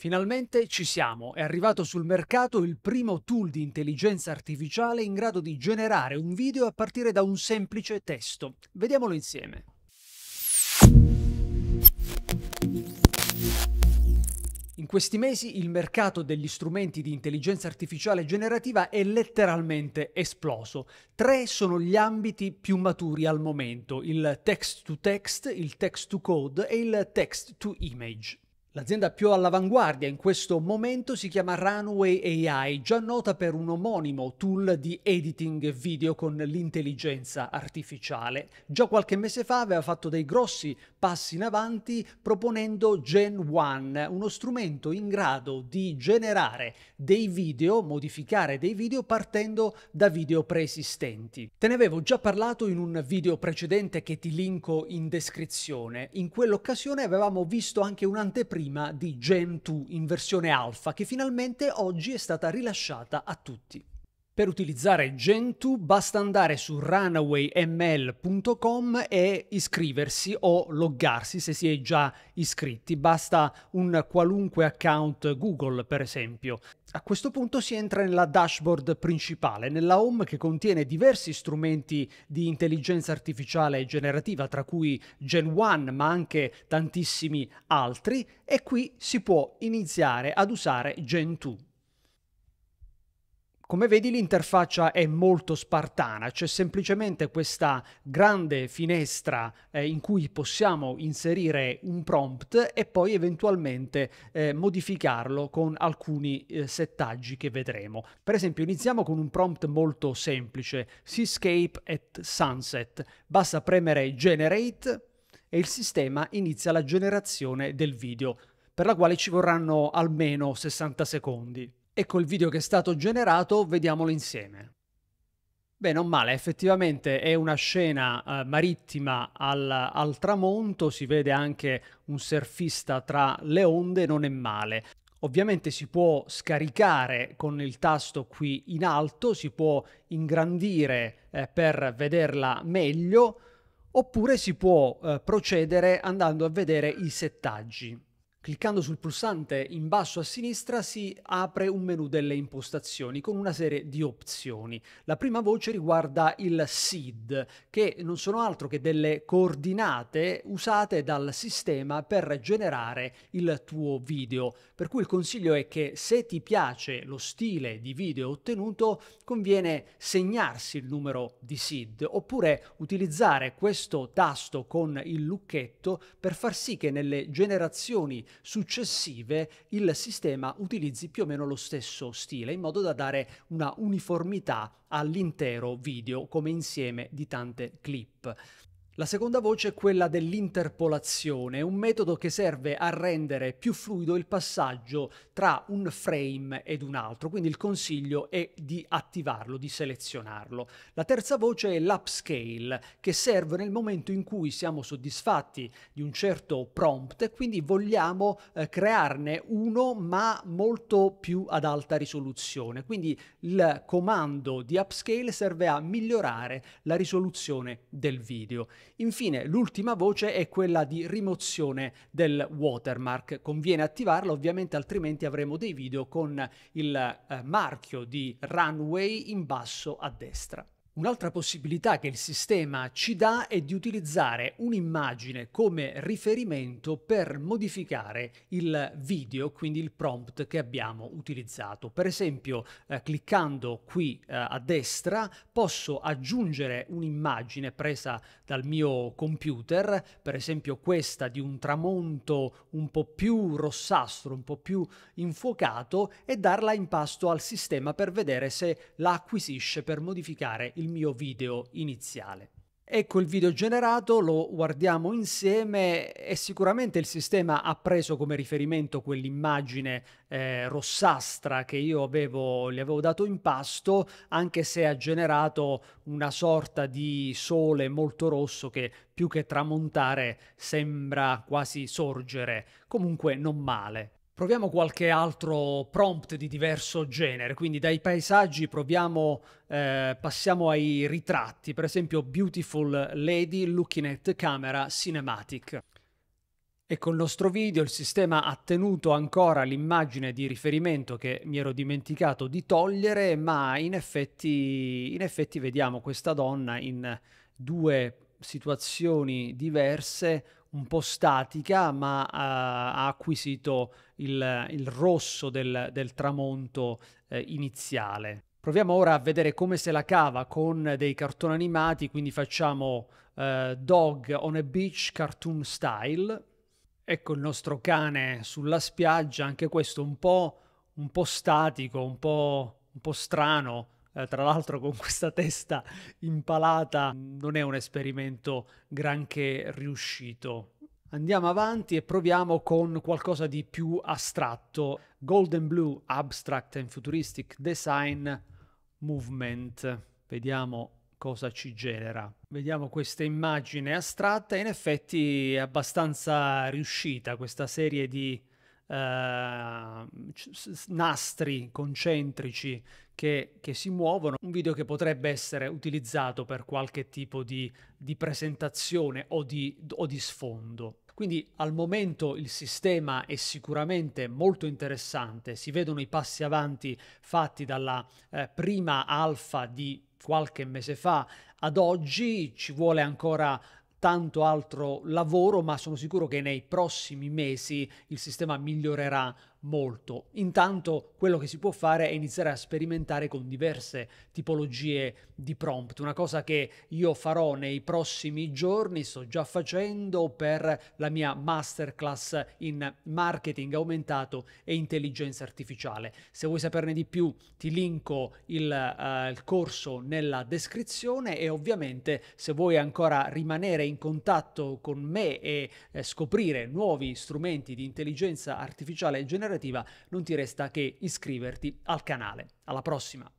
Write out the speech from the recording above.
Finalmente ci siamo, è arrivato sul mercato il primo tool di intelligenza artificiale in grado di generare un video a partire da un semplice testo. Vediamolo insieme. In questi mesi il mercato degli strumenti di intelligenza artificiale generativa è letteralmente esploso. Tre sono gli ambiti più maturi al momento, il text to text, il text to code e il text to image. L'azienda più all'avanguardia in questo momento si chiama Runway AI, già nota per un omonimo tool di editing video con l'intelligenza artificiale. Già qualche mese fa aveva fatto dei grossi passi in avanti proponendo Gen 1, uno strumento in grado di generare dei video, modificare dei video partendo da video preesistenti. Te ne avevo già parlato in un video precedente che ti linko in descrizione. In quell'occasione avevamo visto anche un'anteprima prima di Gen 2 in versione alfa che finalmente oggi è stata rilasciata a tutti. Per utilizzare Gentoo basta andare su runawayml.com e iscriversi o loggarsi se si è già iscritti, basta un qualunque account Google per esempio. A questo punto si entra nella dashboard principale, nella home che contiene diversi strumenti di intelligenza artificiale generativa, tra cui Gen 1 ma anche tantissimi altri, e qui si può iniziare ad usare Gentoo. Come vedi l'interfaccia è molto spartana, c'è semplicemente questa grande finestra eh, in cui possiamo inserire un prompt e poi eventualmente eh, modificarlo con alcuni eh, settaggi che vedremo. Per esempio iniziamo con un prompt molto semplice, Seascape at Sunset. Basta premere Generate e il sistema inizia la generazione del video, per la quale ci vorranno almeno 60 secondi e col video che è stato generato vediamolo insieme. Beh, non male, effettivamente è una scena eh, marittima al, al tramonto, si vede anche un surfista tra le onde, non è male. Ovviamente si può scaricare con il tasto qui in alto, si può ingrandire eh, per vederla meglio, oppure si può eh, procedere andando a vedere i settaggi. Cliccando sul pulsante in basso a sinistra si apre un menu delle impostazioni con una serie di opzioni. La prima voce riguarda il SID, che non sono altro che delle coordinate usate dal sistema per generare il tuo video. Per cui il consiglio è che se ti piace lo stile di video ottenuto, conviene segnarsi il numero di SID oppure utilizzare questo tasto con il lucchetto per far sì che nelle generazioni successive il sistema utilizzi più o meno lo stesso stile, in modo da dare una uniformità all'intero video come insieme di tante clip. La seconda voce è quella dell'interpolazione, un metodo che serve a rendere più fluido il passaggio tra un frame ed un altro, quindi il consiglio è di attivarlo, di selezionarlo. La terza voce è l'upscale, che serve nel momento in cui siamo soddisfatti di un certo prompt e quindi vogliamo eh, crearne uno ma molto più ad alta risoluzione. Quindi il comando di upscale serve a migliorare la risoluzione del video. Infine, l'ultima voce è quella di rimozione del watermark. Conviene attivarla, ovviamente altrimenti avremo dei video con il eh, marchio di runway in basso a destra. Un'altra possibilità che il sistema ci dà è di utilizzare un'immagine come riferimento per modificare il video, quindi il prompt che abbiamo utilizzato. Per esempio, eh, cliccando qui eh, a destra posso aggiungere un'immagine presa dal mio computer, per esempio questa di un tramonto un po' più rossastro, un po' più infuocato e darla in pasto al sistema per vedere se la acquisisce per modificare il il mio video iniziale. Ecco il video generato, lo guardiamo insieme e sicuramente il sistema ha preso come riferimento quell'immagine eh, rossastra che io avevo, gli avevo dato in pasto, anche se ha generato una sorta di sole molto rosso che più che tramontare sembra quasi sorgere, comunque non male. Proviamo qualche altro prompt di diverso genere, quindi dai paesaggi proviamo, eh, passiamo ai ritratti, per esempio Beautiful Lady Looking at Camera Cinematic. E col nostro video il sistema ha tenuto ancora l'immagine di riferimento che mi ero dimenticato di togliere, ma in effetti, in effetti vediamo questa donna in due situazioni diverse un po' statica, ma uh, ha acquisito il, il rosso del, del tramonto eh, iniziale. Proviamo ora a vedere come se la cava con dei cartoni animati, quindi facciamo uh, Dog on a Beach Cartoon Style. Ecco il nostro cane sulla spiaggia, anche questo un po', un po statico, un po', un po strano, eh, tra l'altro con questa testa impalata, non è un esperimento granché riuscito. Andiamo avanti e proviamo con qualcosa di più astratto. Golden Blue Abstract and Futuristic Design Movement. Vediamo cosa ci genera. Vediamo questa immagine astratta, in effetti è abbastanza riuscita questa serie di eh, nastri concentrici che, che, si muovono, un video che potrebbe essere utilizzato per qualche tipo di, di presentazione o di, o di sfondo. Quindi al momento il sistema è sicuramente molto interessante, si vedono i passi avanti fatti dalla eh, prima alfa di qualche mese fa ad oggi, ci vuole ancora tanto altro lavoro, ma sono sicuro che nei prossimi mesi il sistema migliorerà molto. Intanto quello che si può fare è iniziare a sperimentare con diverse tipologie di prompt, una cosa che io farò nei prossimi giorni, sto già facendo per la mia masterclass in marketing aumentato e intelligenza artificiale. Se vuoi saperne di più ti linko il, uh, il corso nella descrizione e ovviamente se vuoi ancora rimanere in contatto con me e eh, scoprire nuovi strumenti di intelligenza artificiale generativa lavorativa non ti resta che iscriverti al canale. Alla prossima!